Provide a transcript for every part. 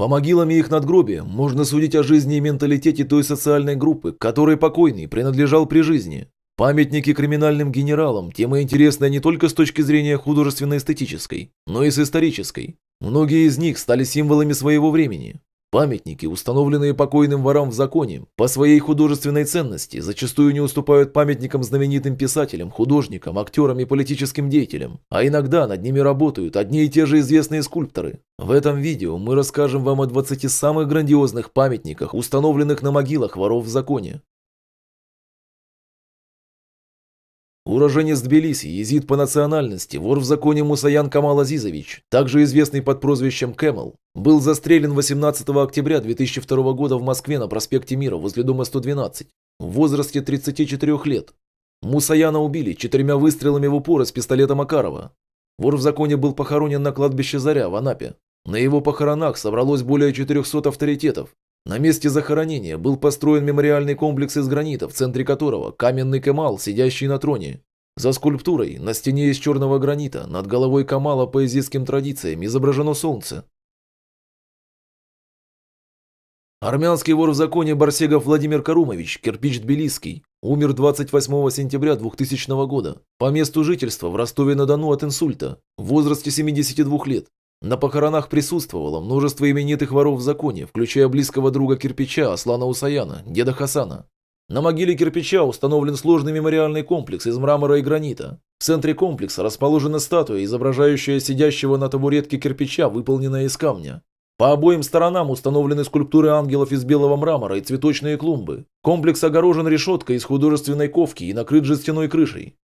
По могилам и их надгробиям можно судить о жизни и менталитете той социальной группы, которой покойный принадлежал при жизни. Памятники криминальным генералам – тема интересная не только с точки зрения художественно-эстетической, но и с исторической. Многие из них стали символами своего времени. Памятники, установленные покойным ворам в законе, по своей художественной ценности зачастую не уступают памятникам знаменитым писателям, художникам, актерам и политическим деятелям, а иногда над ними работают одни и те же известные скульпторы. В этом видео мы расскажем вам о 20 самых грандиозных памятниках, установленных на могилах воров в законе. Уроженец Тбилиси, езид по национальности, вор в законе Мусаян Камал Азизович, также известный под прозвищем Кэмел, был застрелен 18 октября 2002 года в Москве на проспекте Мира возле дома 112 в возрасте 34 лет. Мусаяна убили четырьмя выстрелами в упор из пистолета Макарова. Вор в законе был похоронен на кладбище Заря в Анапе. На его похоронах собралось более 400 авторитетов, на месте захоронения был построен мемориальный комплекс из гранита, в центре которого каменный Кемал, сидящий на троне. За скульптурой, на стене из черного гранита, над головой Камала по изиским традициям изображено солнце. Армянский вор в законе Барсегов Владимир Карумович, кирпич Тбилисский, умер 28 сентября 2000 года по месту жительства в Ростове-на-Дону от инсульта в возрасте 72 лет. На похоронах присутствовало множество именитых воров в законе, включая близкого друга кирпича Аслана Усаяна, деда Хасана. На могиле кирпича установлен сложный мемориальный комплекс из мрамора и гранита. В центре комплекса расположена статуя, изображающая сидящего на табуретке кирпича, выполненная из камня. По обоим сторонам установлены скульптуры ангелов из белого мрамора и цветочные клумбы. Комплекс огорожен решеткой из художественной ковки и накрыт жестяной крышей.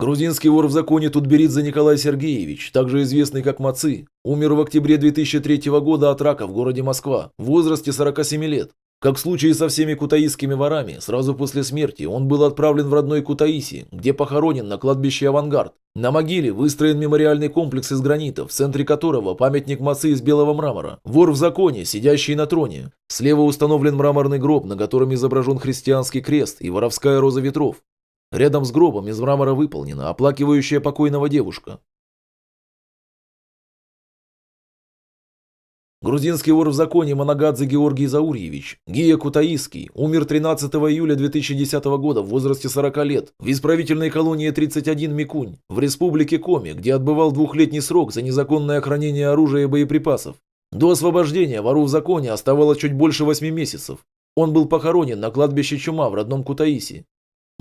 Грузинский вор в законе Тутберидзе Николай Сергеевич, также известный как Мацы, умер в октябре 2003 года от рака в городе Москва в возрасте 47 лет. Как в случае со всеми кутаисскими ворами, сразу после смерти он был отправлен в родной Кутаиси, где похоронен на кладбище «Авангард». На могиле выстроен мемориальный комплекс из гранита, в центре которого памятник мацы из белого мрамора, вор в законе, сидящий на троне. Слева установлен мраморный гроб, на котором изображен христианский крест и воровская роза ветров. Рядом с гробом из мрамора выполнена оплакивающая покойного девушка. Грузинский вор в законе Манагадзе Георгий Заурьевич, Гия Кутаиский, умер 13 июля 2010 года в возрасте 40 лет в исправительной колонии 31 Микунь в республике Коми, где отбывал двухлетний срок за незаконное хранение оружия и боеприпасов. До освобождения вору в законе оставалось чуть больше 8 месяцев. Он был похоронен на кладбище Чума в родном Кутаиси.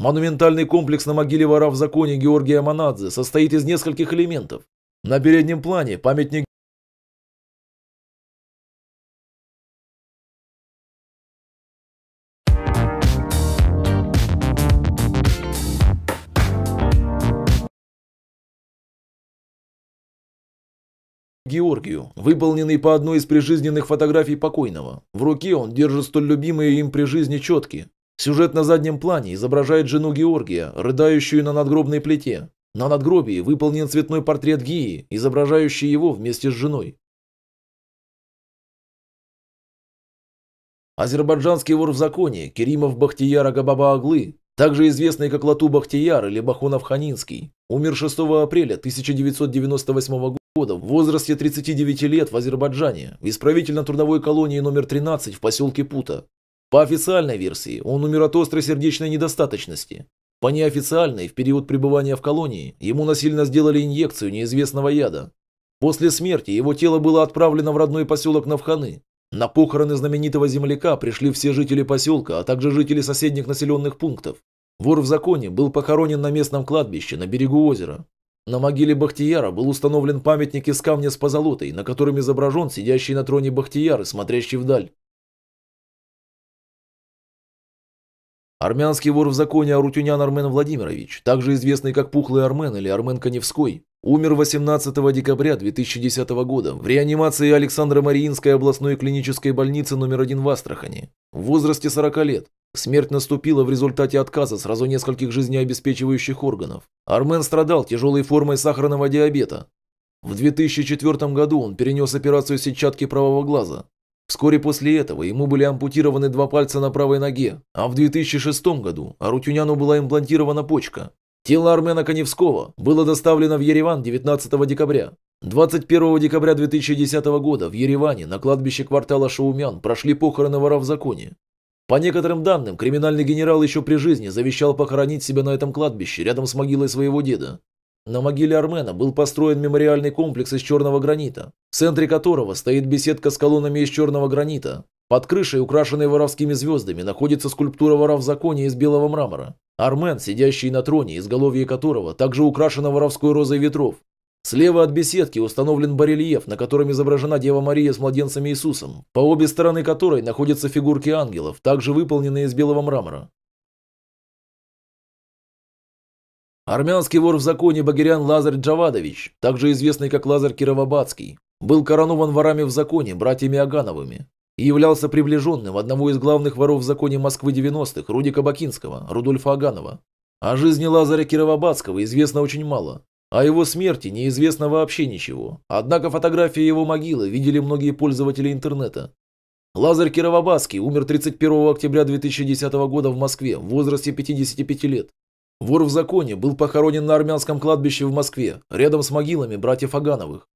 Монументальный комплекс на могиле вора в законе Георгия Манадзе состоит из нескольких элементов. На переднем плане памятник Георгию, выполненный по одной из прижизненных фотографий покойного. В руке он держит столь любимые им при жизни четки, Сюжет на заднем плане изображает жену Георгия, рыдающую на надгробной плите. На надгробии выполнен цветной портрет Гии, изображающий его вместе с женой. Азербайджанский вор в законе Керимов Бахтияр Габаба Аглы, также известный как Лату Бахтияр или Бахунов Ханинский, умер 6 апреля 1998 года в возрасте 39 лет в Азербайджане, в исправительно-трудовой колонии номер 13 в поселке Пута. По официальной версии, он умер от острой сердечной недостаточности. По неофициальной, в период пребывания в колонии, ему насильно сделали инъекцию неизвестного яда. После смерти его тело было отправлено в родной поселок Навханы. На похороны знаменитого земляка пришли все жители поселка, а также жители соседних населенных пунктов. Вор в законе был похоронен на местном кладбище на берегу озера. На могиле Бахтияра был установлен памятник из камня с позолотой, на котором изображен сидящий на троне Бахтияр и смотрящий вдаль. Армянский вор в законе Арутюнян Армен Владимирович, также известный как Пухлый Армен или Армен Коневской, умер 18 декабря 2010 года в реанимации Александра Мариинской областной клинической больницы номер 1 в Астрахани в возрасте 40 лет. Смерть наступила в результате отказа сразу нескольких жизнеобеспечивающих органов. Армен страдал тяжелой формой сахарного диабета. В 2004 году он перенес операцию сетчатки правого глаза, Вскоре после этого ему были ампутированы два пальца на правой ноге, а в 2006 году Арутюняну была имплантирована почка. Тело Армена Каневского было доставлено в Ереван 19 декабря. 21 декабря 2010 года в Ереване на кладбище квартала Шаумян прошли похороны вора в законе. По некоторым данным, криминальный генерал еще при жизни завещал похоронить себя на этом кладбище рядом с могилой своего деда. На могиле Армена был построен мемориальный комплекс из черного гранита, в центре которого стоит беседка с колоннами из черного гранита. Под крышей, украшенной воровскими звездами, находится скульптура вора в законе из белого мрамора. Армен, сидящий на троне, изголовье которого также украшено воровской розой ветров. Слева от беседки установлен барельеф, на котором изображена Дева Мария с младенцем Иисусом, по обе стороны которой находятся фигурки ангелов, также выполненные из белого мрамора. Армянский вор в законе Багирян Лазарь Джавадович, также известный как Лазарь Кировобадский, был коронован ворами в законе, братьями Агановыми, и являлся приближенным одного из главных воров в законе Москвы 90-х, Рудика Бакинского Рудольфа Аганова. О жизни Лазаря Кировобадского известно очень мало. О его смерти неизвестно вообще ничего. Однако фотографии его могилы видели многие пользователи интернета. Лазарь Кировобадский умер 31 октября 2010 года в Москве в возрасте 55 лет. Вор в законе был похоронен на армянском кладбище в Москве, рядом с могилами братьев Агановых.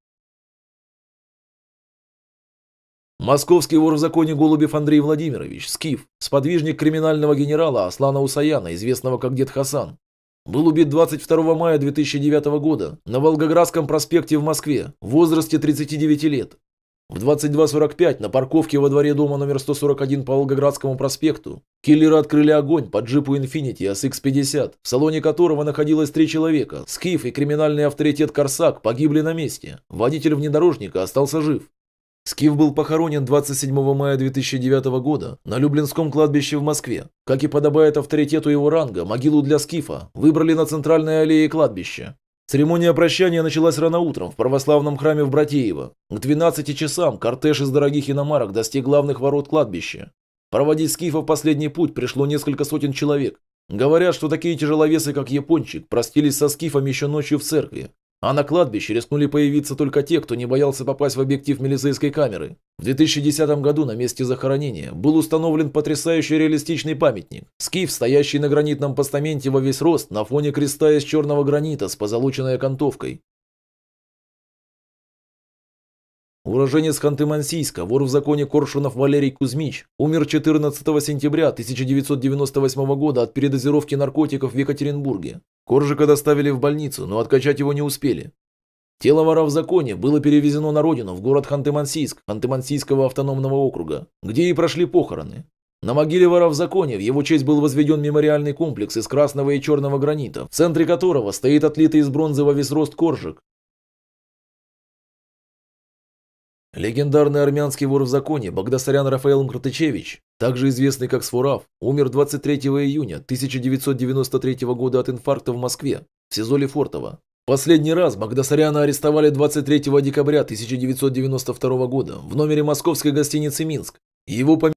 Московский вор в законе Голубев Андрей Владимирович, Скиф, сподвижник криминального генерала Аслана Усаяна, известного как Дед Хасан, был убит 22 мая 2009 года на Волгоградском проспекте в Москве в возрасте 39 лет. В 22.45 на парковке во дворе дома номер 141 по Волгоградскому проспекту киллеры открыли огонь по джипу Infiniti SX-50, а в салоне которого находилось три человека. Скиф и криминальный авторитет Корсак погибли на месте. Водитель внедорожника остался жив. Скиф был похоронен 27 мая 2009 года на Люблинском кладбище в Москве. Как и подобает авторитету его ранга, могилу для Скифа выбрали на центральной аллее кладбища. Церемония прощания началась рано утром в православном храме в Братеево. К 12 часам кортеж из дорогих иномарок достиг главных ворот кладбища. Проводить скифа в последний путь пришло несколько сотен человек. Говорят, что такие тяжеловесы, как Япончик, простились со скифами еще ночью в церкви. А на кладбище рискнули появиться только те, кто не боялся попасть в объектив милицейской камеры. В 2010 году на месте захоронения был установлен потрясающе реалистичный памятник. Скиф, стоящий на гранитном постаменте во весь рост на фоне креста из черного гранита с позолоченной окантовкой. Уроженец Ханты-Мансийска, вор в законе Коршунов Валерий Кузьмич, умер 14 сентября 1998 года от передозировки наркотиков в Екатеринбурге. Коржика доставили в больницу, но откачать его не успели. Тело вора в законе было перевезено на родину, в город Ханты-Мансийск, Ханты-Мансийского автономного округа, где и прошли похороны. На могиле вора в законе в его честь был возведен мемориальный комплекс из красного и черного гранита, в центре которого стоит отлитый из бронзы во весь рост коржик, Легендарный армянский вор в законе Багдасарян Рафаэл Мкртычевич, также известный как Сфурав, умер 23 июня 1993 года от инфаркта в Москве, в СИЗО Лефортово. Последний раз Багдасаряна арестовали 23 декабря 1992 года в номере московской гостиницы «Минск». Его